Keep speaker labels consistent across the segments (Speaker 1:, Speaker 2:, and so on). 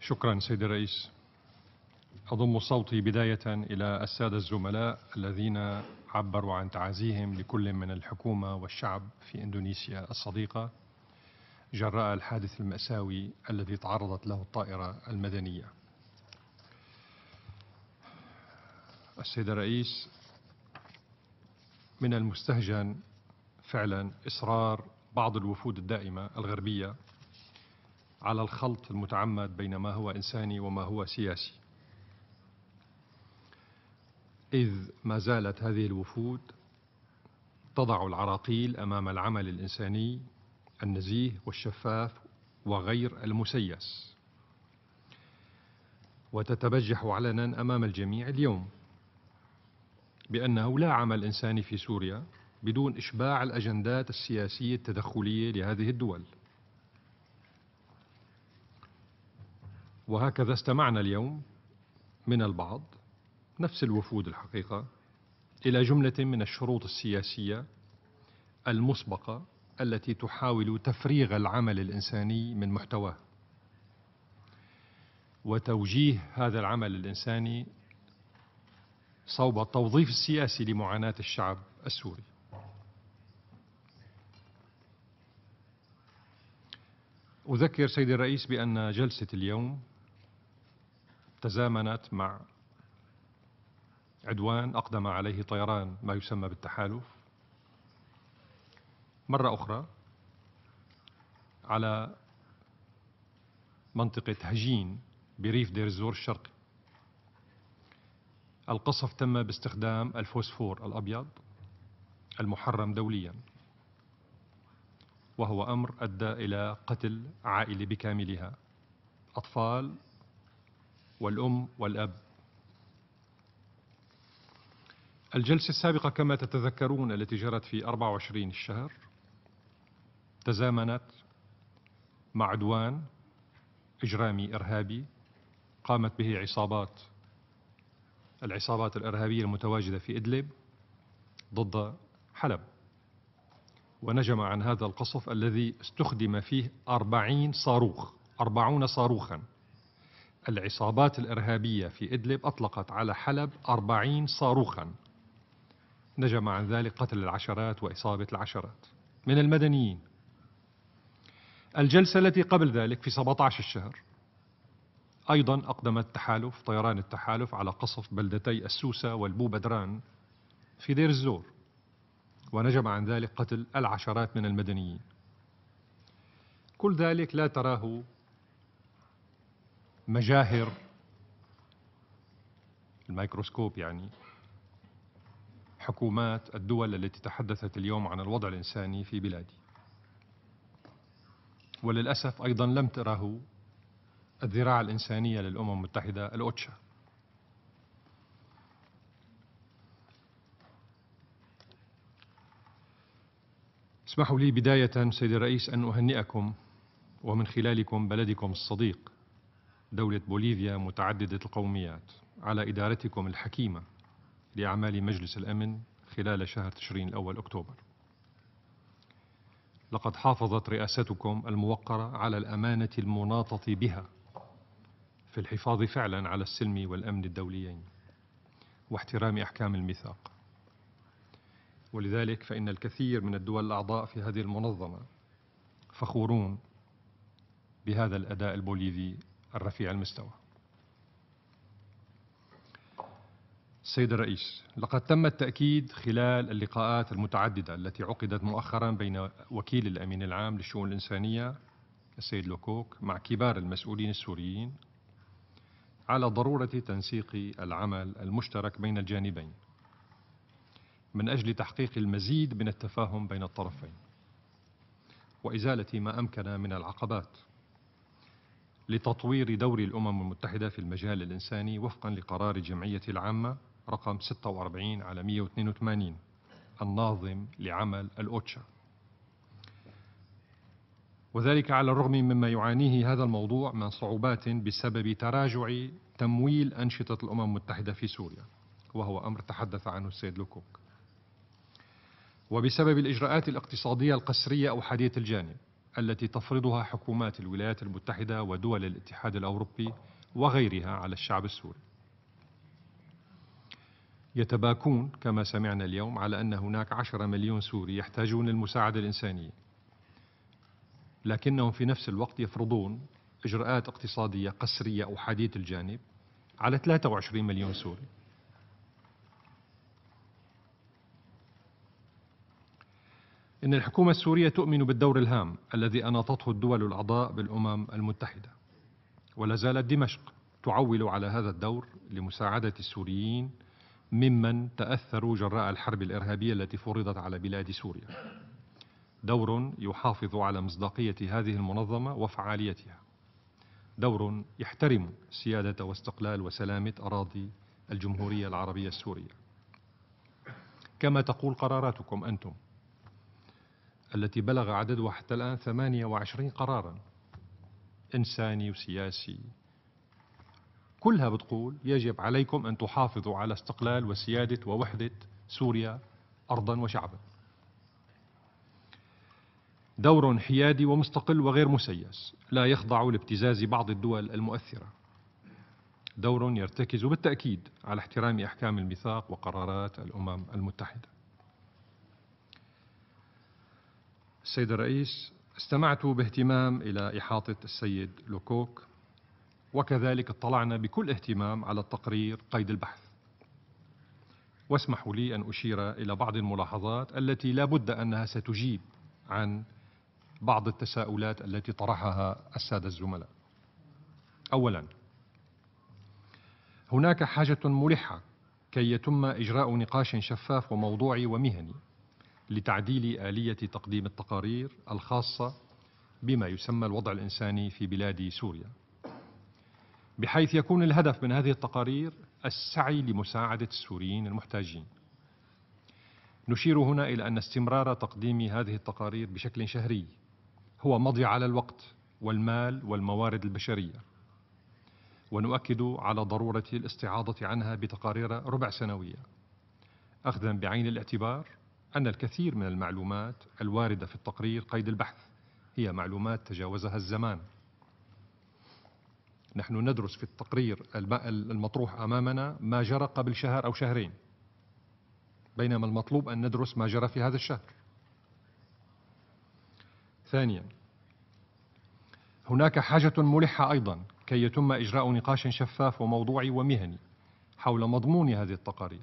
Speaker 1: شكرا سيد الرئيس أضم صوتي بداية إلى السادة الزملاء الذين عبروا عن تعازيهم لكل من الحكومة والشعب في إندونيسيا الصديقة جراء الحادث المأساوي الذي تعرضت له الطائرة المدنية السيد الرئيس من المستهجن فعلا إصرار بعض الوفود الدائمة الغربية على الخلط المتعمد بين ما هو إنساني وما هو سياسي إذ ما زالت هذه الوفود تضع العراقيل أمام العمل الإنساني النزيه والشفاف وغير المسيس وتتبجح علنا أمام الجميع اليوم بأنه لا عمل إنساني في سوريا بدون إشباع الأجندات السياسية التدخلية لهذه الدول وهكذا استمعنا اليوم من البعض نفس الوفود الحقيقة إلى جملة من الشروط السياسية المسبقة التي تحاول تفريغ العمل الإنساني من محتواه وتوجيه هذا العمل الإنساني صوب التوظيف السياسي لمعاناة الشعب السوري أذكر سيدي الرئيس بأن جلسة اليوم تزامنت مع عدوان أقدم عليه طيران ما يسمى بالتحالف مرة أخرى على منطقة هجين بريف دير الزور الشرقي القصف تم باستخدام الفوسفور الأبيض المحرم دولياً وهو امر ادى الى قتل عائله بكاملها اطفال والام والاب الجلسه السابقه كما تتذكرون التي جرت في 24 الشهر تزامنت مع عدوان اجرامي ارهابي قامت به عصابات العصابات الارهابيه المتواجده في ادلب ضد حلب ونجم عن هذا القصف الذي استخدم فيه أربعين صاروخ أربعون صاروخا العصابات الإرهابية في إدلب أطلقت على حلب أربعين صاروخا نجم عن ذلك قتل العشرات وإصابة العشرات من المدنيين الجلسة التي قبل ذلك في 17 الشهر أيضا أقدم التحالف طيران التحالف على قصف بلدتي السوسة والبوبدران في دير الزور ونجم عن ذلك قتل العشرات من المدنيين كل ذلك لا تراه مجاهر الميكروسكوب يعني حكومات الدول التي تحدثت اليوم عن الوضع الإنساني في بلادي وللأسف أيضا لم تره الذراع الإنسانية للأمم المتحدة الأوتشا اسمحوا لي بداية سيد الرئيس أن أهنئكم ومن خلالكم بلدكم الصديق دولة بوليفيا متعددة القوميات على إدارتكم الحكيمة لأعمال مجلس الأمن خلال شهر تشرين الأول أكتوبر لقد حافظت رئاستكم الموقرة على الأمانة المناطة بها في الحفاظ فعلا على السلم والأمن الدوليين واحترام أحكام الميثاق ولذلك فإن الكثير من الدول الأعضاء في هذه المنظمة فخورون بهذا الأداء البوليفي الرفيع المستوى سيد الرئيس لقد تم التأكيد خلال اللقاءات المتعددة التي عقدت مؤخرا بين وكيل الأمين العام للشؤون الإنسانية السيد لوكوك مع كبار المسؤولين السوريين على ضرورة تنسيق العمل المشترك بين الجانبين من أجل تحقيق المزيد من التفاهم بين الطرفين وإزالة ما أمكن من العقبات لتطوير دور الأمم المتحدة في المجال الإنساني وفقا لقرار الجمعية العامة رقم 46 على 182 الناظم لعمل الأوتشا وذلك على الرغم مما يعانيه هذا الموضوع من صعوبات بسبب تراجع تمويل أنشطة الأمم المتحدة في سوريا وهو أمر تحدث عنه السيد لوكوك وبسبب الإجراءات الاقتصادية القسرية أو حديث الجانب التي تفرضها حكومات الولايات المتحدة ودول الاتحاد الأوروبي وغيرها على الشعب السوري يتباكون كما سمعنا اليوم على أن هناك عشرة مليون سوري يحتاجون المساعدة الإنسانية لكنهم في نفس الوقت يفرضون إجراءات اقتصادية قسرية أو حديث الجانب على 23 مليون سوري إن الحكومة السورية تؤمن بالدور الهام الذي أناطته الدول الأعضاء بالأمم المتحدة ولا زالت دمشق تعول على هذا الدور لمساعدة السوريين ممن تأثروا جراء الحرب الإرهابية التي فرضت على بلاد سوريا دور يحافظ على مصداقية هذه المنظمة وفعاليتها دور يحترم سيادة واستقلال وسلامة أراضي الجمهورية العربية السورية كما تقول قراراتكم أنتم التي بلغ عددها حتى الآن 28 قرارا إنساني وسياسي كلها بتقول يجب عليكم أن تحافظوا على استقلال وسيادة ووحدة سوريا أرضا وشعبا دور حيادي ومستقل وغير مسيس لا يخضع لابتزاز بعض الدول المؤثرة دور يرتكز بالتأكيد على احترام أحكام الميثاق وقرارات الأمم المتحدة السيد الرئيس استمعت باهتمام إلى إحاطة السيد لوكوك وكذلك اطلعنا بكل اهتمام على التقرير قيد البحث واسمحوا لي أن أشير إلى بعض الملاحظات التي لا بد أنها ستجيب عن بعض التساؤلات التي طرحها السادة الزملاء أولا هناك حاجة ملحة كي يتم إجراء نقاش شفاف وموضوعي ومهني لتعديل آلية تقديم التقارير الخاصة بما يسمى الوضع الإنساني في بلاد سوريا بحيث يكون الهدف من هذه التقارير السعي لمساعدة السوريين المحتاجين نشير هنا إلى أن استمرار تقديم هذه التقارير بشكل شهري هو مضي على الوقت والمال والموارد البشرية ونؤكد على ضرورة الاستعاضة عنها بتقارير ربع سنوية أخذا بعين الاعتبار أن الكثير من المعلومات الواردة في التقرير قيد البحث هي معلومات تجاوزها الزمان نحن ندرس في التقرير المطروح أمامنا ما جرى قبل شهر أو شهرين بينما المطلوب أن ندرس ما جرى في هذا الشهر ثانيا هناك حاجة ملحة أيضا كي يتم إجراء نقاش شفاف وموضوعي ومهني حول مضمون هذه التقارير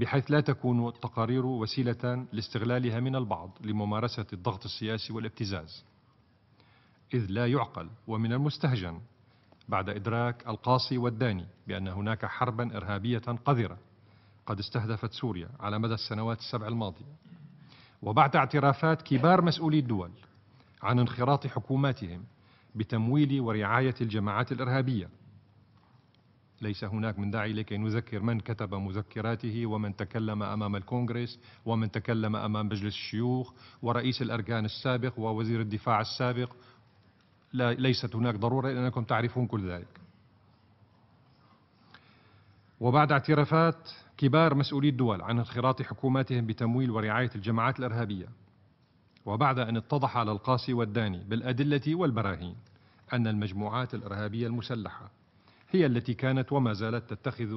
Speaker 1: بحيث لا تكون التقارير وسيلة لاستغلالها من البعض لممارسة الضغط السياسي والابتزاز إذ لا يعقل ومن المستهجن بعد إدراك القاصي والداني بأن هناك حربا إرهابية قذرة قد استهدفت سوريا على مدى السنوات السبع الماضية وبعد اعترافات كبار مسؤولي الدول عن انخراط حكوماتهم بتمويل ورعاية الجماعات الإرهابية ليس هناك من داعي لكي نذكر من كتب مذكراته ومن تكلم أمام الكونغرس ومن تكلم أمام مجلس الشيوخ ورئيس الأركان السابق ووزير الدفاع السابق لا ليست هناك ضرورة لأنكم تعرفون كل ذلك وبعد اعترافات كبار مسؤولي الدول عن انخراط حكوماتهم بتمويل ورعاية الجماعات الإرهابية وبعد أن اتضح على القاصي والداني بالأدلة والبراهين أن المجموعات الإرهابية المسلحة هي التي كانت وما زالت تتخذ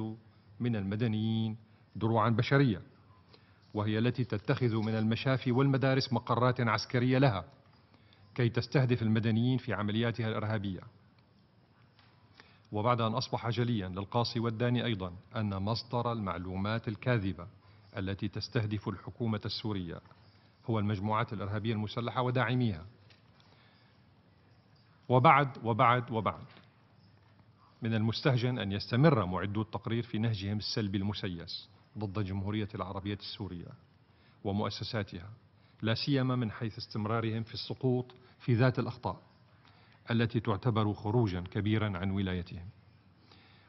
Speaker 1: من المدنيين دروعا بشريه وهي التي تتخذ من المشافي والمدارس مقرات عسكريه لها كي تستهدف المدنيين في عملياتها الارهابيه وبعد ان اصبح جليا للقاصي والداني ايضا ان مصدر المعلومات الكاذبه التي تستهدف الحكومه السوريه هو المجموعات الارهابيه المسلحه وداعميها وبعد وبعد وبعد من المستهجن أن يستمر معدو التقرير في نهجهم السلبي المسيس ضد الجمهورية العربية السورية ومؤسساتها لا سيما من حيث استمرارهم في السقوط في ذات الأخطاء التي تعتبر خروجا كبيرا عن ولايتهم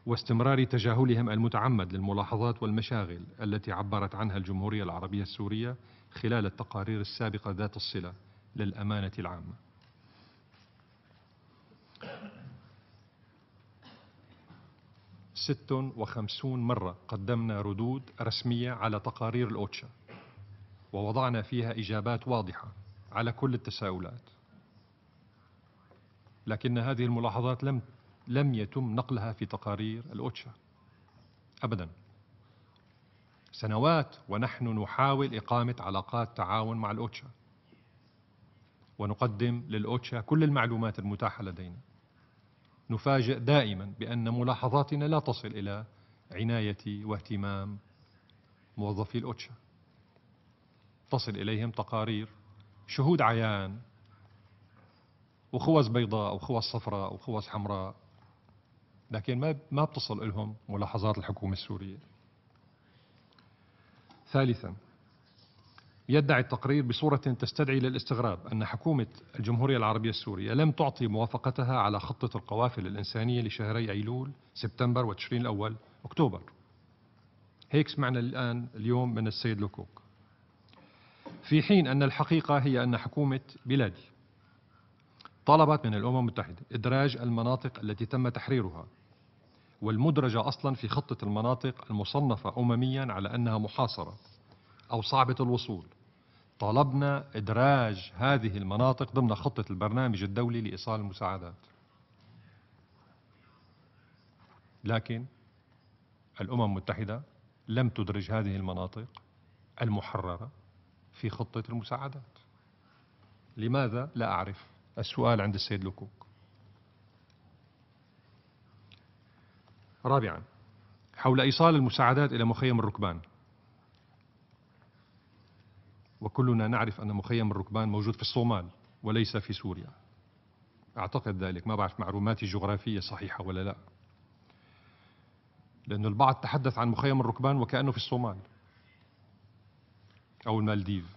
Speaker 1: واستمرار تجاهلهم المتعمد للملاحظات والمشاغل التي عبرت عنها الجمهورية العربية السورية خلال التقارير السابقة ذات الصلة للأمانة العامة 56 مرة قدمنا ردود رسمية على تقارير الأوتشا ووضعنا فيها إجابات واضحة على كل التساؤلات لكن هذه الملاحظات لم لم يتم نقلها في تقارير الأوتشا أبدا سنوات ونحن نحاول إقامة علاقات تعاون مع الأوتشا ونقدم للأوتشا كل المعلومات المتاحة لدينا نفاجئ دائما بأن ملاحظاتنا لا تصل إلى عناية واهتمام موظفي الأوتشا تصل إليهم تقارير شهود عيان وخوز بيضاء وخوز صفراء وخوز حمراء لكن ما ما بتصل لهم ملاحظات الحكومة السورية ثالثا يدعي التقرير بصورة تستدعي للاستغراب أن حكومة الجمهورية العربية السورية لم تعطي موافقتها على خطة القوافل الإنسانية لشهري أيلول سبتمبر وتشرين الأول أكتوبر هيك سمعنا الآن اليوم من السيد لوكوك في حين أن الحقيقة هي أن حكومة بلادي طلبت من الأمم المتحدة إدراج المناطق التي تم تحريرها والمدرجة أصلا في خطة المناطق المصنفة أمميا على أنها محاصرة أو صعبة الوصول طلبنا إدراج هذه المناطق ضمن خطة البرنامج الدولي لإيصال المساعدات لكن الأمم المتحدة لم تدرج هذه المناطق المحررة في خطة المساعدات لماذا؟ لا أعرف السؤال عند السيد لوكوك رابعا حول إيصال المساعدات إلى مخيم الركبان وكلنا نعرف أن مخيم الركبان موجود في الصومال وليس في سوريا أعتقد ذلك ما بعرف معلوماتي الجغرافية صحيحة ولا لا لأن البعض تحدث عن مخيم الركبان وكأنه في الصومال أو المالديف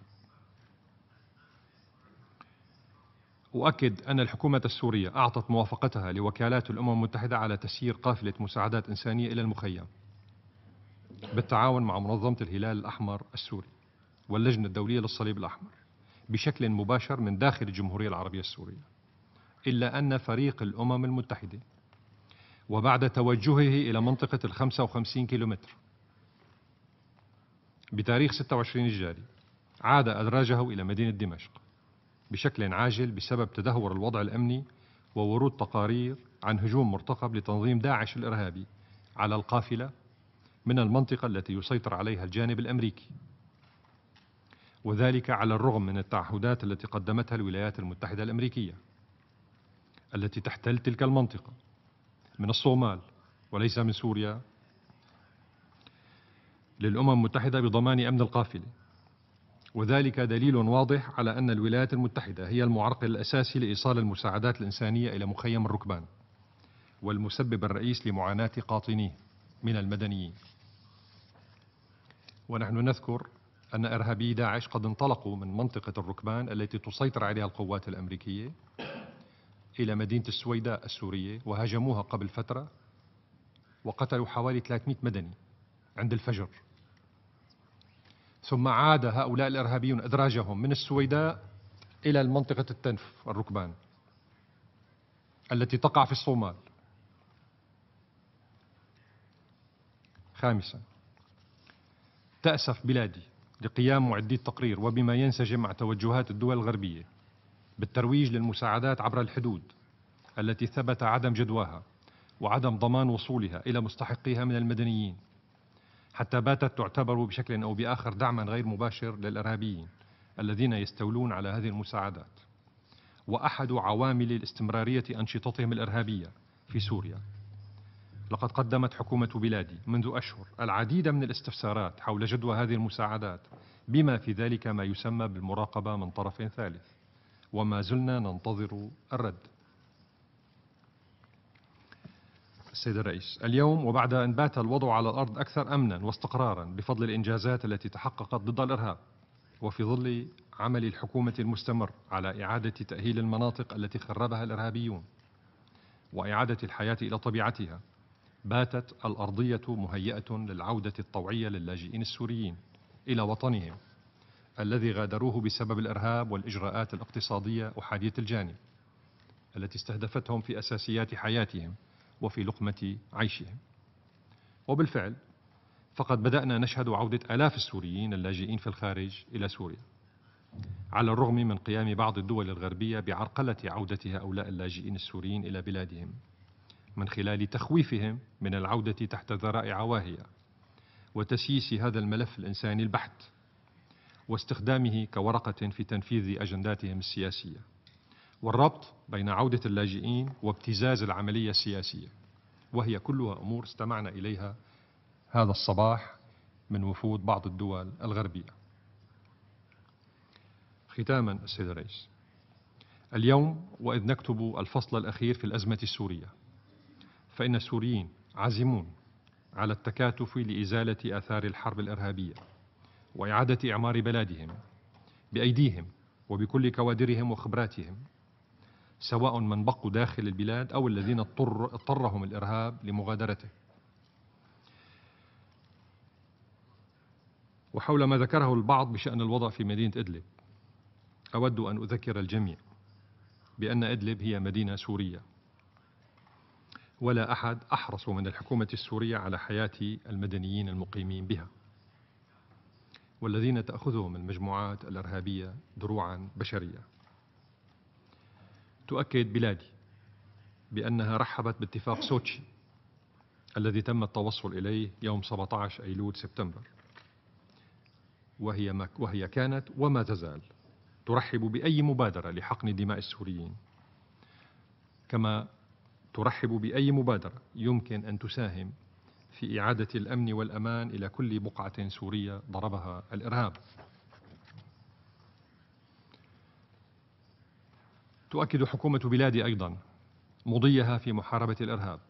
Speaker 1: أؤكد أن الحكومة السورية أعطت موافقتها لوكالات الأمم المتحدة على تسيير قافلة مساعدات إنسانية إلى المخيم بالتعاون مع منظمة الهلال الأحمر السوري واللجنة الدولية للصليب الأحمر بشكل مباشر من داخل الجمهورية العربية السورية إلا أن فريق الأمم المتحدة وبعد توجهه إلى منطقة ال 55 كيلومتر بتاريخ 26 الجاري عاد أدراجه إلى مدينة دمشق بشكل عاجل بسبب تدهور الوضع الأمني وورود تقارير عن هجوم مرتقب لتنظيم داعش الإرهابي على القافلة من المنطقة التي يسيطر عليها الجانب الأمريكي وذلك على الرغم من التعهدات التي قدمتها الولايات المتحدة الأمريكية التي تحتل تلك المنطقة من الصومال وليس من سوريا للأمم المتحدة بضمان أمن القافلة وذلك دليل واضح على أن الولايات المتحدة هي المعرقل الأساسي لإيصال المساعدات الإنسانية إلى مخيم الركبان والمسبب الرئيس لمعاناة قاطنيه من المدنيين ونحن نذكر أن إرهابي داعش قد انطلقوا من منطقة الركبان التي تسيطر عليها القوات الأمريكية إلى مدينة السويداء السورية وهاجموها قبل فترة وقتلوا حوالي 300 مدني عند الفجر ثم عاد هؤلاء الإرهابيون أدراجهم من السويداء إلى منطقة التنف الركبان التي تقع في الصومال خامسا تأسف بلادي لقيام معدي التقرير وبما ينسجم مع توجهات الدول الغربية بالترويج للمساعدات عبر الحدود التي ثبت عدم جدواها وعدم ضمان وصولها إلى مستحقيها من المدنيين حتى باتت تعتبر بشكل أو بآخر دعما غير مباشر للإرهابيين الذين يستولون على هذه المساعدات وأحد عوامل الاستمرارية أنشطتهم الإرهابية في سوريا لقد قدمت حكومة بلادي منذ أشهر العديد من الاستفسارات حول جدوى هذه المساعدات بما في ذلك ما يسمى بالمراقبة من طرف ثالث وما زلنا ننتظر الرد السيد الرئيس اليوم وبعد أن بات الوضع على الأرض أكثر أمنا واستقرارا بفضل الإنجازات التي تحققت ضد الإرهاب وفي ظل عمل الحكومة المستمر على إعادة تأهيل المناطق التي خربها الإرهابيون وإعادة الحياة إلى طبيعتها باتت الأرضية مهيئة للعودة الطوعية للاجئين السوريين إلى وطنهم الذي غادروه بسبب الإرهاب والإجراءات الاقتصادية أحادية الجانب التي استهدفتهم في أساسيات حياتهم وفي لقمة عيشهم وبالفعل فقد بدأنا نشهد عودة آلاف السوريين اللاجئين في الخارج إلى سوريا على الرغم من قيام بعض الدول الغربية بعرقلة عودة هؤلاء اللاجئين السوريين إلى بلادهم من خلال تخويفهم من العودة تحت ذرائع واهية وتسييس هذا الملف الإنساني البحت واستخدامه كورقة في تنفيذ أجنداتهم السياسية والربط بين عودة اللاجئين وابتزاز العملية السياسية وهي كلها أمور استمعنا إليها هذا الصباح من وفود بعض الدول الغربية ختاما السيد الرئيس اليوم وإذ نكتب الفصل الأخير في الأزمة السورية فإن السوريين عازمون على التكاتف لإزالة آثار الحرب الإرهابية وإعادة إعمار بلادهم بأيديهم وبكل كوادرهم وخبراتهم سواء من بقوا داخل البلاد أو الذين اضطر اضطرهم الإرهاب لمغادرته وحول ما ذكره البعض بشأن الوضع في مدينة إدلب أود أن أذكر الجميع بأن إدلب هي مدينة سورية ولا أحد أحرص من الحكومة السورية على حياة المدنيين المقيمين بها والذين تأخذهم المجموعات الإرهابية دروعا بشرية تؤكد بلادي بأنها رحبت باتفاق سوتشي الذي تم التوصل إليه يوم 17 أيلول سبتمبر وهي, ما وهي كانت وما تزال ترحب بأي مبادرة لحقن دماء السوريين كما ترحب باي مبادره يمكن ان تساهم في اعاده الامن والامان الى كل بقعه سوريه ضربها الارهاب. تؤكد حكومه بلادي ايضا مضيها في محاربه الارهاب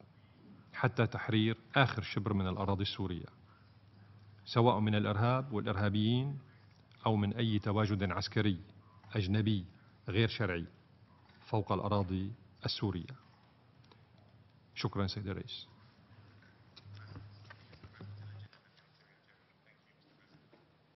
Speaker 1: حتى تحرير اخر شبر من الاراضي السوريه سواء من الارهاب والارهابيين او من اي تواجد عسكري اجنبي غير شرعي فوق الاراضي السوريه. شكرا سيد الرئيس